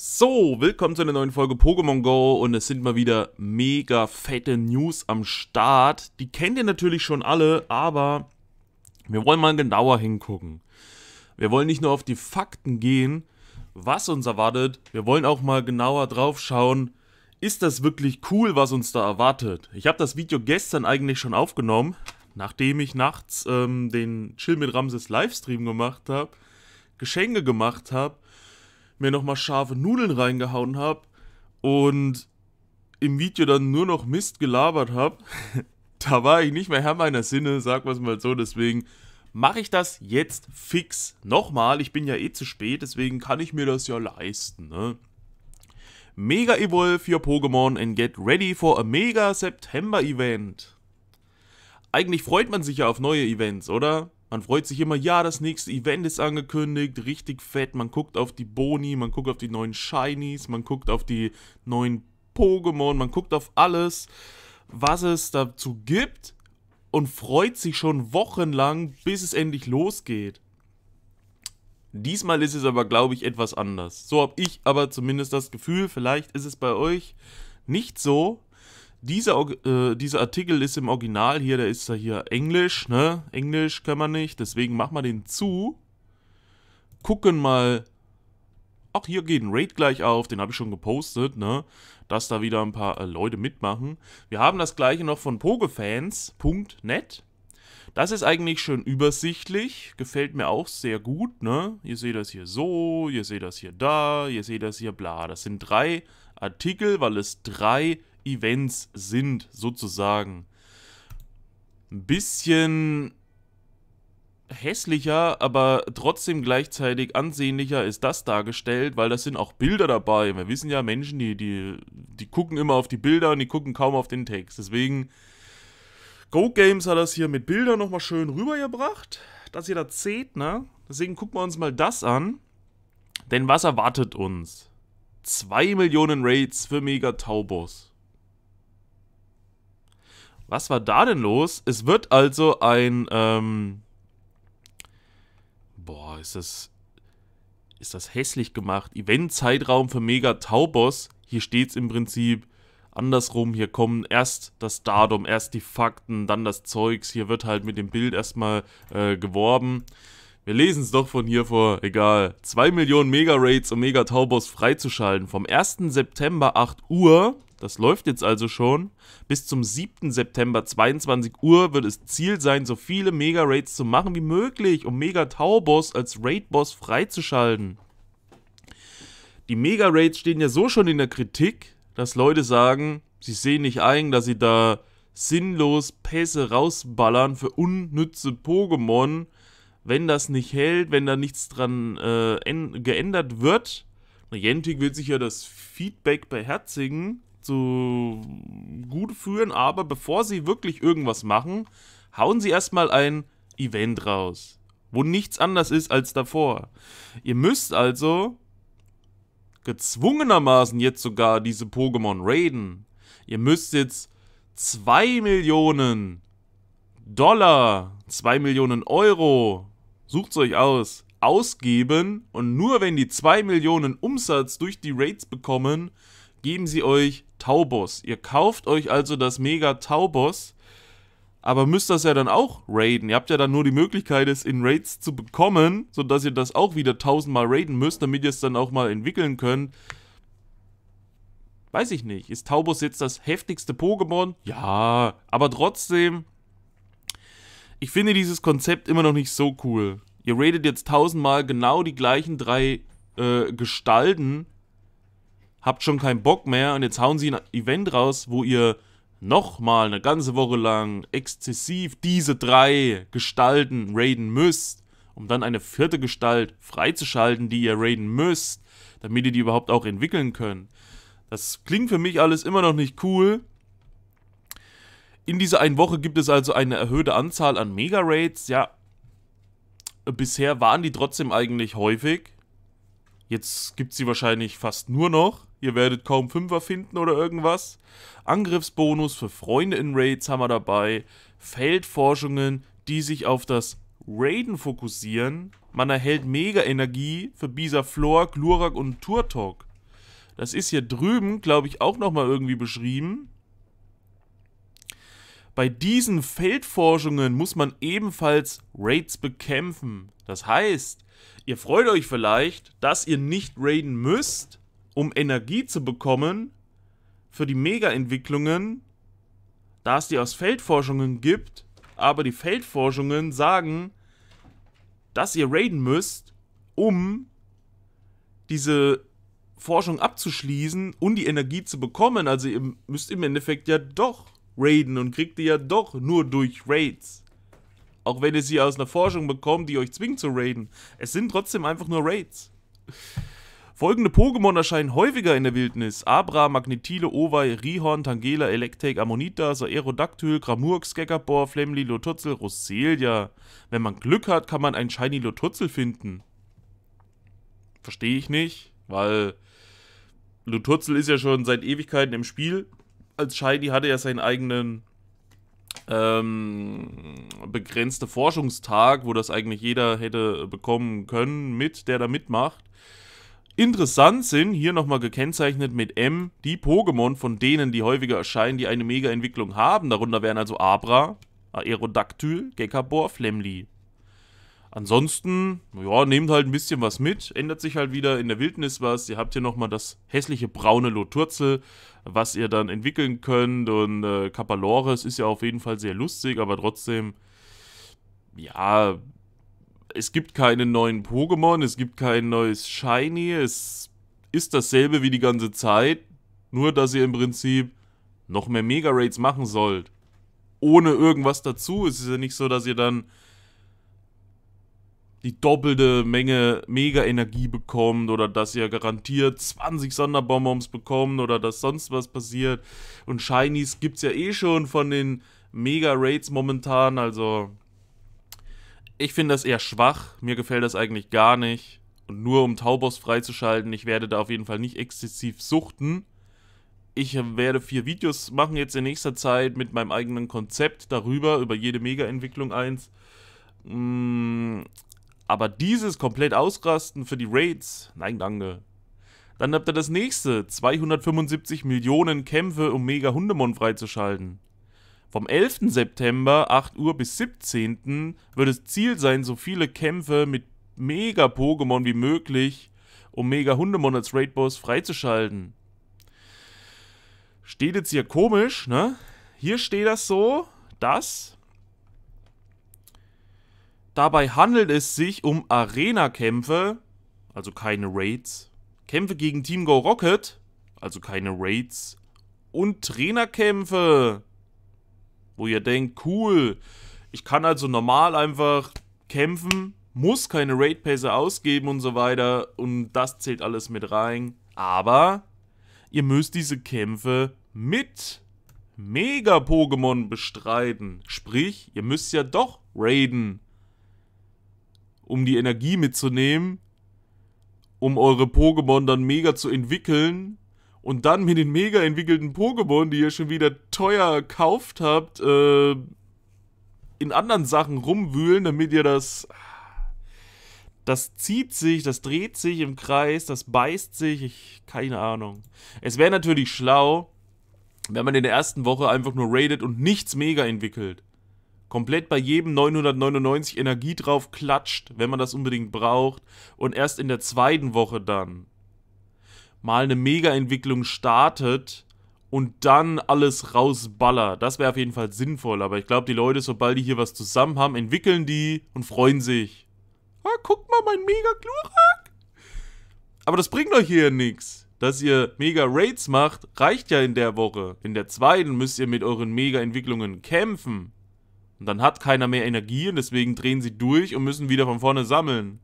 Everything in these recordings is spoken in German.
So, willkommen zu einer neuen Folge Pokémon Go und es sind mal wieder mega fette News am Start. Die kennt ihr natürlich schon alle, aber wir wollen mal genauer hingucken. Wir wollen nicht nur auf die Fakten gehen, was uns erwartet, wir wollen auch mal genauer drauf schauen, ist das wirklich cool, was uns da erwartet. Ich habe das Video gestern eigentlich schon aufgenommen, nachdem ich nachts ähm, den Chill mit Ramses Livestream gemacht habe, Geschenke gemacht habe mir nochmal scharfe Nudeln reingehauen habe und im Video dann nur noch Mist gelabert habe, da war ich nicht mehr Herr meiner Sinne, sag wir mal so. Deswegen mache ich das jetzt fix nochmal. Ich bin ja eh zu spät, deswegen kann ich mir das ja leisten. Ne? Mega Evolve your Pokémon and get ready for a Mega September Event. Eigentlich freut man sich ja auf neue Events, oder? Man freut sich immer, ja, das nächste Event ist angekündigt, richtig fett. Man guckt auf die Boni, man guckt auf die neuen Shinies, man guckt auf die neuen Pokémon, man guckt auf alles, was es dazu gibt und freut sich schon wochenlang, bis es endlich losgeht. Diesmal ist es aber, glaube ich, etwas anders. So habe ich aber zumindest das Gefühl, vielleicht ist es bei euch nicht so, dieser, äh, dieser Artikel ist im Original hier, der ist ja hier Englisch, ne? Englisch kann man nicht, deswegen machen wir den zu. Gucken mal. Ach, hier geht ein Raid gleich auf, den habe ich schon gepostet, ne? Dass da wieder ein paar äh, Leute mitmachen. Wir haben das gleiche noch von pogefans.net. Das ist eigentlich schön übersichtlich, gefällt mir auch sehr gut, ne? Ihr seht das hier so, ihr seht das hier da, ihr seht das hier bla. Das sind drei Artikel, weil es drei Events sind, sozusagen. Ein bisschen hässlicher, aber trotzdem gleichzeitig ansehnlicher ist das dargestellt, weil das sind auch Bilder dabei. Wir wissen ja, Menschen, die, die, die gucken immer auf die Bilder und die gucken kaum auf den Text. Deswegen, Go Games hat das hier mit Bildern nochmal schön rübergebracht, dass ihr das seht, ne? Deswegen gucken wir uns mal das an. Denn was erwartet uns? 2 Millionen Raids für Mega Taubos. Was war da denn los? Es wird also ein, ähm Boah, ist das... Ist das hässlich gemacht. Event-Zeitraum für mega Taubos. Hier steht es im Prinzip andersrum. Hier kommen erst das Datum, erst die Fakten, dann das Zeugs. Hier wird halt mit dem Bild erstmal äh, geworben. Wir lesen es doch von hier vor, egal. 2 Millionen Mega-Raids, um mega Taubos freizuschalten. Vom 1. September 8 Uhr das läuft jetzt also schon. Bis zum 7. September 22 Uhr wird es Ziel sein, so viele Mega-Raids zu machen wie möglich, um Mega-Tau-Boss als Raid-Boss freizuschalten. Die Mega-Raids stehen ja so schon in der Kritik, dass Leute sagen, sie sehen nicht ein, dass sie da sinnlos Pässe rausballern für unnütze Pokémon, wenn das nicht hält, wenn da nichts dran äh, geändert wird. Jentik will sich ja das Feedback beherzigen zu gut führen, aber bevor sie wirklich irgendwas machen, hauen sie erstmal ein Event raus, wo nichts anders ist als davor. Ihr müsst also gezwungenermaßen jetzt sogar diese Pokémon raiden. Ihr müsst jetzt 2 Millionen Dollar, 2 Millionen Euro, sucht's euch aus, ausgeben und nur wenn die 2 Millionen Umsatz durch die Raids bekommen, geben sie euch Taubos. Ihr kauft euch also das Mega Taubos, aber müsst das ja dann auch raiden. Ihr habt ja dann nur die Möglichkeit, es in Raids zu bekommen, sodass ihr das auch wieder tausendmal raiden müsst, damit ihr es dann auch mal entwickeln könnt. Weiß ich nicht. Ist Taubos jetzt das heftigste Pokémon? Ja, aber trotzdem. Ich finde dieses Konzept immer noch nicht so cool. Ihr raidet jetzt tausendmal genau die gleichen drei äh, Gestalten habt schon keinen Bock mehr und jetzt hauen sie ein Event raus, wo ihr nochmal eine ganze Woche lang exzessiv diese drei Gestalten raiden müsst, um dann eine vierte Gestalt freizuschalten, die ihr raiden müsst, damit ihr die überhaupt auch entwickeln könnt. Das klingt für mich alles immer noch nicht cool. In dieser einen Woche gibt es also eine erhöhte Anzahl an Mega-Raids. Ja, bisher waren die trotzdem eigentlich häufig. Jetzt gibt es sie wahrscheinlich fast nur noch. Ihr werdet kaum Fünfer finden oder irgendwas. Angriffsbonus für Freunde in Raids haben wir dabei. Feldforschungen, die sich auf das Raiden fokussieren. Man erhält mega Energie für Bisaflor, Glurak und Turtok. Das ist hier drüben, glaube ich, auch nochmal irgendwie beschrieben. Bei diesen Feldforschungen muss man ebenfalls Raids bekämpfen. Das heißt, ihr freut euch vielleicht, dass ihr nicht raiden müsst, um Energie zu bekommen für die Mega-Entwicklungen, da es die aus Feldforschungen gibt, aber die Feldforschungen sagen, dass ihr raiden müsst, um diese Forschung abzuschließen und die Energie zu bekommen. Also ihr müsst im Endeffekt ja doch raiden und kriegt ihr ja doch nur durch Raids. Auch wenn ihr sie aus einer Forschung bekommt, die euch zwingt zu raiden. Es sind trotzdem einfach nur Raids. Folgende Pokémon erscheinen häufiger in der Wildnis. Abra, Magnetile, Owei, Rihorn, Tangela, Electek, Ammonita, Saerodactyl, Gramurk, Gekabor, Flemli, Lotutzel, Roselia. Wenn man Glück hat, kann man einen Shiny Lotutzel finden. Verstehe ich nicht, weil Lotutzel ist ja schon seit Ewigkeiten im Spiel. Als Shiny hatte er seinen eigenen ähm, begrenzte Forschungstag, wo das eigentlich jeder hätte bekommen können mit, der da mitmacht. Interessant sind, hier nochmal gekennzeichnet mit M, die Pokémon, von denen die häufiger erscheinen, die eine Mega-Entwicklung haben. Darunter wären also Abra, Aerodactyl, Gekabor, Flemly. Ansonsten, ja, nehmt halt ein bisschen was mit, ändert sich halt wieder in der Wildnis was. Ihr habt hier nochmal das hässliche braune Loturzel, was ihr dann entwickeln könnt. Und äh, Kapalores ist ja auf jeden Fall sehr lustig, aber trotzdem, ja, es gibt keine neuen Pokémon, es gibt kein neues Shiny, es ist dasselbe wie die ganze Zeit, nur dass ihr im Prinzip noch mehr Mega Raids machen sollt. Ohne irgendwas dazu. Es ist ja nicht so, dass ihr dann die doppelte Menge Mega-Energie bekommt oder dass ihr garantiert 20 Sonderbonbons bekommt oder dass sonst was passiert. Und Shinies gibt es ja eh schon von den Mega-Raids momentan, also ich finde das eher schwach. Mir gefällt das eigentlich gar nicht. Und nur um Taubos freizuschalten, ich werde da auf jeden Fall nicht exzessiv suchten. Ich werde vier Videos machen jetzt in nächster Zeit mit meinem eigenen Konzept darüber, über jede Mega-Entwicklung 1. Mm, aber dieses komplett ausrasten für die Raids, nein, danke. Dann habt ihr das nächste, 275 Millionen Kämpfe, um Mega Hundemon freizuschalten. Vom 11. September 8 Uhr bis 17. wird es Ziel sein, so viele Kämpfe mit Mega-Pokémon wie möglich, um Mega-Hundemon als Raid-Boss freizuschalten. Steht jetzt hier komisch, ne? Hier steht das so, dass... Dabei handelt es sich um Arena-Kämpfe, also keine Raids, Kämpfe gegen Team Go Rocket, also keine Raids, und Trainerkämpfe, wo ihr denkt, cool, ich kann also normal einfach kämpfen, muss keine Raid Pässe ausgeben und so weiter und das zählt alles mit rein. Aber ihr müsst diese Kämpfe mit Mega-Pokémon bestreiten. Sprich, ihr müsst ja doch raiden, um die Energie mitzunehmen, um eure Pokémon dann mega zu entwickeln und dann mit den mega entwickelten Pokémon, die ihr schon wieder teuer gekauft habt, äh, in anderen Sachen rumwühlen, damit ihr das. Das zieht sich, das dreht sich im Kreis, das beißt sich, ich, keine Ahnung. Es wäre natürlich schlau, wenn man in der ersten Woche einfach nur raidet und nichts mega entwickelt. Komplett bei jedem 999 Energie drauf klatscht, wenn man das unbedingt braucht. Und erst in der zweiten Woche dann mal eine Mega-Entwicklung startet und dann alles rausballert. Das wäre auf jeden Fall sinnvoll, aber ich glaube, die Leute, sobald die hier was zusammen haben, entwickeln die und freuen sich. Ah, guck mal, mein Mega-Glurak! Aber das bringt euch hier ja nichts dass ihr Mega-Raids macht, reicht ja in der Woche. In der zweiten müsst ihr mit euren Mega-Entwicklungen kämpfen. Und dann hat keiner mehr Energie und deswegen drehen sie durch und müssen wieder von vorne sammeln.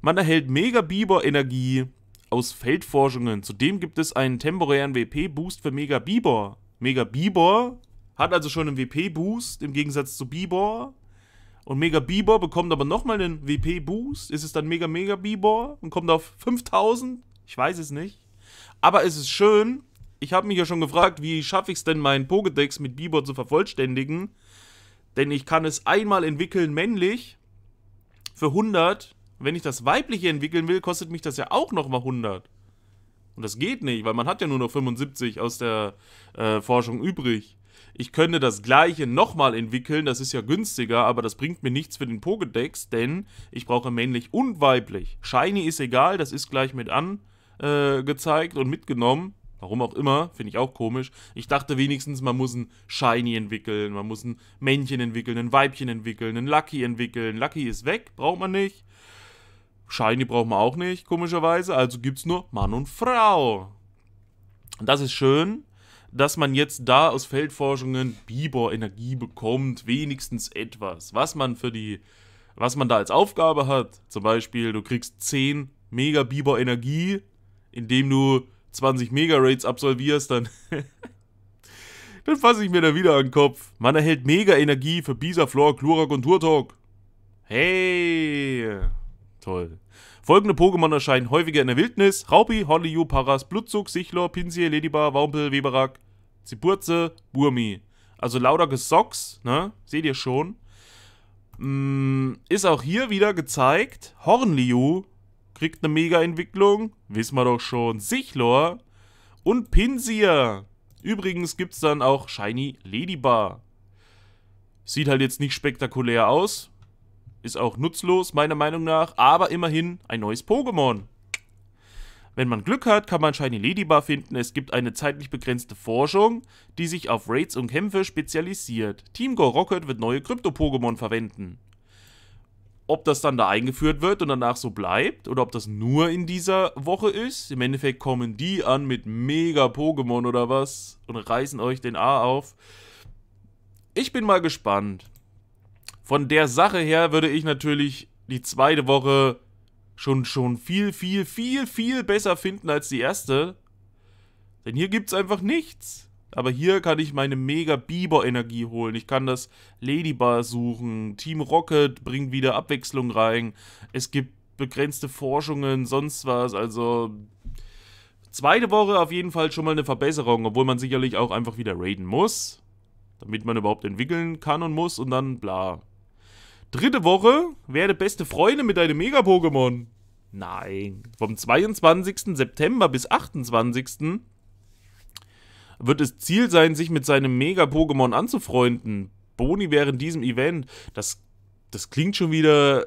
Man erhält Mega-Biber-Energie aus Feldforschungen. Zudem gibt es einen temporären WP-Boost für Mega Bibor. Mega Bibor hat also schon einen WP-Boost im Gegensatz zu Bibor. Und Mega Bibor bekommt aber nochmal einen WP-Boost. Ist es dann Mega Mega Bibor und kommt auf 5000? Ich weiß es nicht. Aber es ist schön. Ich habe mich ja schon gefragt, wie schaffe ich es denn, meinen Pokédex mit Bibor zu vervollständigen. Denn ich kann es einmal entwickeln männlich für 100 wenn ich das weibliche entwickeln will, kostet mich das ja auch nochmal 100. Und das geht nicht, weil man hat ja nur noch 75 aus der äh, Forschung übrig. Ich könnte das gleiche nochmal entwickeln, das ist ja günstiger, aber das bringt mir nichts für den Pokédex, denn ich brauche männlich und weiblich. Shiny ist egal, das ist gleich mit angezeigt äh, und mitgenommen. Warum auch immer, finde ich auch komisch. Ich dachte wenigstens, man muss ein Shiny entwickeln, man muss ein Männchen entwickeln, ein Weibchen entwickeln, ein Lucky entwickeln. Lucky ist weg, braucht man nicht. Shiny braucht man auch nicht, komischerweise. Also gibt es nur Mann und Frau. Das ist schön, dass man jetzt da aus Feldforschungen bibor energie bekommt. Wenigstens etwas. Was man für die, was man da als Aufgabe hat. Zum Beispiel, du kriegst 10 Mega bibor energie indem du 20 mega rates absolvierst, dann... dann fasse ich mir da wieder an den Kopf. Man erhält Mega-Energie für Bisa, Flor, Glurak und Turtok. Hey! Toll. Folgende Pokémon erscheinen häufiger in der Wildnis. Raupi, Hollyu, Paras, Blutzug, Sichlor, Pinsir, Ladybar, Wampel, Weberak, Zipurze, Burmi. Also lauter Gesocks, ne? Seht ihr schon. Mm, ist auch hier wieder gezeigt. Hornliu kriegt eine Mega-Entwicklung. Wissen wir doch schon. Sichlor und Pinsir. Übrigens gibt es dann auch Shiny Ladybar. Sieht halt jetzt nicht spektakulär aus. Ist auch nutzlos, meiner Meinung nach, aber immerhin ein neues Pokémon. Wenn man Glück hat, kann man Shiny Ladybar finden. Es gibt eine zeitlich begrenzte Forschung, die sich auf Raids und Kämpfe spezialisiert. Team Go Rocket wird neue Krypto-Pokémon verwenden. Ob das dann da eingeführt wird und danach so bleibt oder ob das nur in dieser Woche ist. Im Endeffekt kommen die an mit Mega-Pokémon oder was und reißen euch den A auf. Ich bin mal gespannt. Von der Sache her würde ich natürlich die zweite Woche schon, schon viel, viel, viel, viel besser finden als die erste. Denn hier gibt es einfach nichts. Aber hier kann ich meine mega Bieber-Energie holen. Ich kann das Ladybar suchen. Team Rocket bringt wieder Abwechslung rein. Es gibt begrenzte Forschungen, sonst was. Also zweite Woche auf jeden Fall schon mal eine Verbesserung, obwohl man sicherlich auch einfach wieder raiden muss. Damit man überhaupt entwickeln kann und muss und dann bla. Dritte Woche werde beste Freunde mit deinem Mega-Pokémon. Nein. Vom 22. September bis 28. wird es Ziel sein, sich mit seinem Mega-Pokémon anzufreunden. Boni während diesem Event. Das, das klingt schon wieder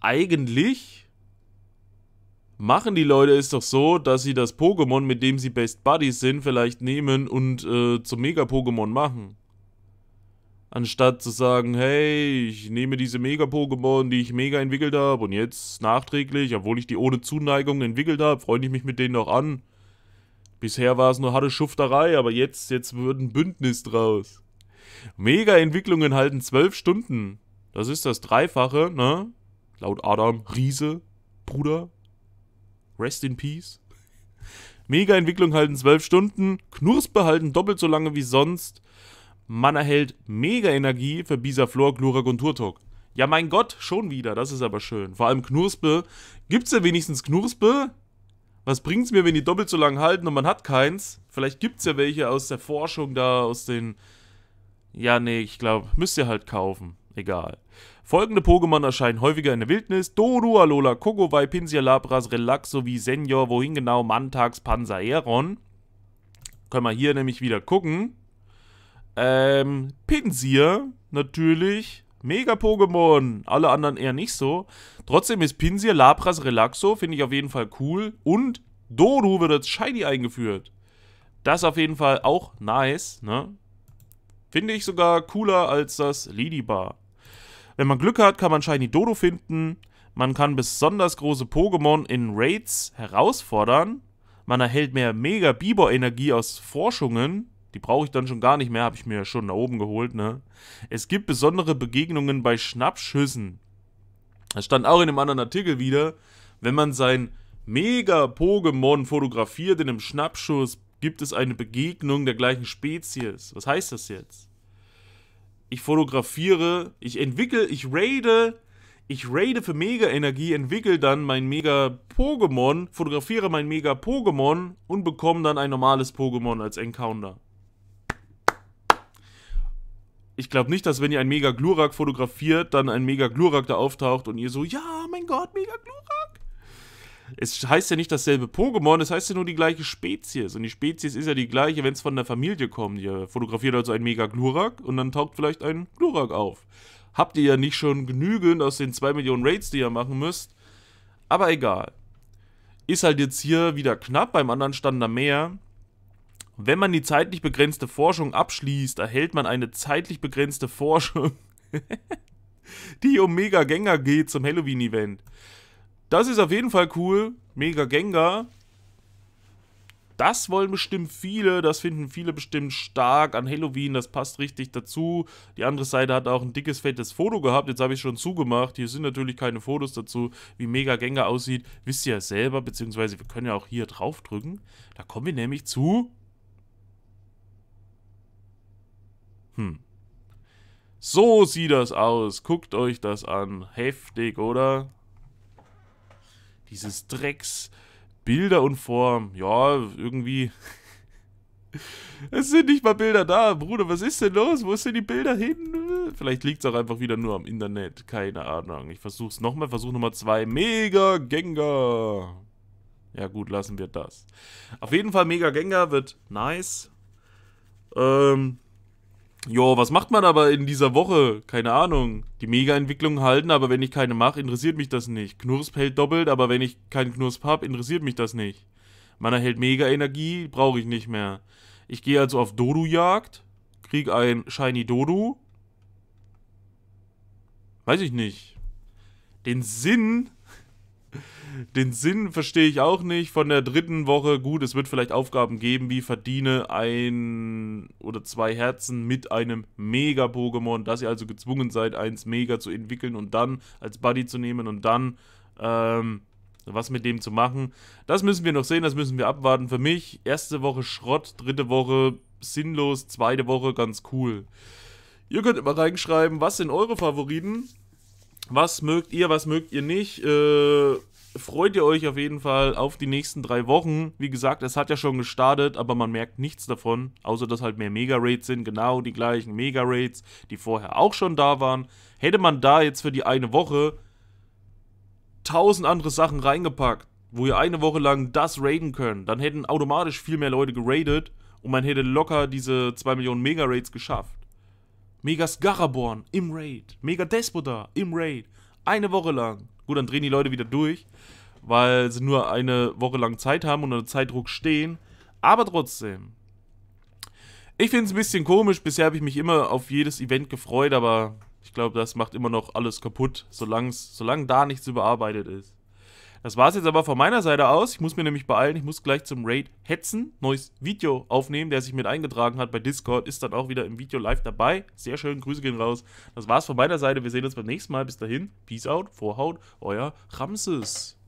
eigentlich. Machen die Leute es doch so, dass sie das Pokémon, mit dem sie Best Buddies sind, vielleicht nehmen und äh, zum Mega-Pokémon machen. Anstatt zu sagen, hey, ich nehme diese Mega-Pokémon, die ich mega entwickelt habe und jetzt nachträglich, obwohl ich die ohne Zuneigung entwickelt habe, freue ich mich mit denen noch an. Bisher war es nur harte Schufterei, aber jetzt, jetzt wird ein Bündnis draus. Mega-Entwicklungen halten zwölf Stunden. Das ist das Dreifache, ne? Laut Adam, Riese, Bruder, rest in peace. Mega-Entwicklungen halten zwölf Stunden, Knurspe halten doppelt so lange wie sonst man erhält mega Energie für Bisaflor, Glurak und Turtok. Ja, mein Gott, schon wieder. Das ist aber schön. Vor allem Knurspe. Gibt's ja wenigstens Knurspe? Was bringt's mir, wenn die doppelt so lange halten und man hat keins? Vielleicht gibt's ja welche aus der Forschung da, aus den... Ja, nee, ich glaube, müsst ihr halt kaufen. Egal. Folgende Pokémon erscheinen häufiger in der Wildnis. Dodu, Alola, Kogowai, Pinsia, Labras, Relax sowie Senior, wohin genau, Mantax, Aeron. Können wir hier nämlich wieder gucken. Ähm, Pinsir, natürlich. Mega-Pokémon. Alle anderen eher nicht so. Trotzdem ist Pinsir, Lapras, Relaxo, finde ich auf jeden Fall cool. Und Doru wird als Shiny eingeführt. Das auf jeden Fall auch nice, ne? Finde ich sogar cooler als das Lidibar. Wenn man Glück hat, kann man Shiny Dodo finden. Man kann besonders große Pokémon in Raids herausfordern. Man erhält mehr Mega Bibor-Energie aus Forschungen. Die brauche ich dann schon gar nicht mehr, habe ich mir ja schon da oben geholt, ne? Es gibt besondere Begegnungen bei Schnappschüssen. Das stand auch in einem anderen Artikel wieder. Wenn man sein Mega-Pokémon fotografiert in einem Schnappschuss, gibt es eine Begegnung der gleichen Spezies. Was heißt das jetzt? Ich fotografiere, ich entwickle, ich raide, ich raide für Mega-Energie, entwickle dann mein Mega-Pokémon, fotografiere mein Mega-Pokémon und bekomme dann ein normales Pokémon als Encounter ich glaube nicht, dass wenn ihr einen Mega Glurak fotografiert, dann ein Mega Glurak da auftaucht und ihr so, ja, mein Gott, Mega Glurak. Es heißt ja nicht dasselbe Pokémon, es heißt ja nur die gleiche Spezies. Und die Spezies ist ja die gleiche, wenn es von der Familie kommt. Ihr fotografiert also einen Mega Glurak und dann taucht vielleicht ein Glurak auf. Habt ihr ja nicht schon genügend aus den 2 Millionen Raids, die ihr machen müsst. Aber egal. Ist halt jetzt hier wieder knapp, beim anderen stand da mehr. Wenn man die zeitlich begrenzte Forschung abschließt, erhält man eine zeitlich begrenzte Forschung, die um Mega Gengar geht zum Halloween-Event. Das ist auf jeden Fall cool. Mega Gengar. Das wollen bestimmt viele, das finden viele bestimmt stark an Halloween, das passt richtig dazu. Die andere Seite hat auch ein dickes, fettes Foto gehabt, jetzt habe ich schon zugemacht. Hier sind natürlich keine Fotos dazu, wie Mega Gengar aussieht. Wisst ihr ja selber, beziehungsweise wir können ja auch hier drauf drücken. Da kommen wir nämlich zu Hm. So sieht das aus. Guckt euch das an. Heftig, oder? Dieses Drecks. Bilder und Form. Ja, irgendwie... Es sind nicht mal Bilder da. Bruder, was ist denn los? Wo sind die Bilder hin? Vielleicht liegt es auch einfach wieder nur am Internet. Keine Ahnung. Ich versuche es nochmal. Versuch Nummer zwei. Mega Gengar. Ja gut, lassen wir das. Auf jeden Fall Mega Gengar wird nice. Ähm, Jo, was macht man aber in dieser Woche? Keine Ahnung. Die Mega-Entwicklungen halten, aber wenn ich keine mache, interessiert mich das nicht. Knursp hält doppelt, aber wenn ich keinen Knursp habe, interessiert mich das nicht. Man erhält Mega-Energie, brauche ich nicht mehr. Ich gehe also auf Dodo-Jagd, kriege ein Shiny Dodu. Weiß ich nicht. Den Sinn den Sinn verstehe ich auch nicht. Von der dritten Woche, gut, es wird vielleicht Aufgaben geben, wie verdiene ein oder zwei Herzen mit einem Mega-Pokémon, dass ihr also gezwungen seid, eins Mega zu entwickeln und dann als Buddy zu nehmen und dann ähm, was mit dem zu machen. Das müssen wir noch sehen, das müssen wir abwarten. Für mich erste Woche Schrott, dritte Woche sinnlos, zweite Woche ganz cool. Ihr könnt immer reinschreiben, was sind eure Favoriten? Was mögt ihr, was mögt ihr nicht? Äh, freut ihr euch auf jeden Fall auf die nächsten drei Wochen. Wie gesagt, es hat ja schon gestartet, aber man merkt nichts davon, außer dass halt mehr Mega-Rates sind, genau die gleichen Mega-Rates, die vorher auch schon da waren. Hätte man da jetzt für die eine Woche tausend andere Sachen reingepackt, wo ihr eine Woche lang das raiden könnt, dann hätten automatisch viel mehr Leute geradet und man hätte locker diese 2 Millionen Mega-Rates geschafft. Mega Scaraborn im Raid. Mega Despota im Raid. Eine Woche lang. Gut, dann drehen die Leute wieder durch, weil sie nur eine Woche lang Zeit haben und unter Zeitdruck stehen. Aber trotzdem. Ich finde es ein bisschen komisch. Bisher habe ich mich immer auf jedes Event gefreut, aber ich glaube, das macht immer noch alles kaputt, solange da nichts überarbeitet ist. Das war es jetzt aber von meiner Seite aus. Ich muss mir nämlich beeilen, ich muss gleich zum Raid hetzen, neues Video aufnehmen, der sich mit eingetragen hat bei Discord, ist dann auch wieder im Video live dabei. Sehr schön, Grüße gehen raus. Das war's von meiner Seite, wir sehen uns beim nächsten Mal. Bis dahin, Peace out, Vorhaut, euer Ramses.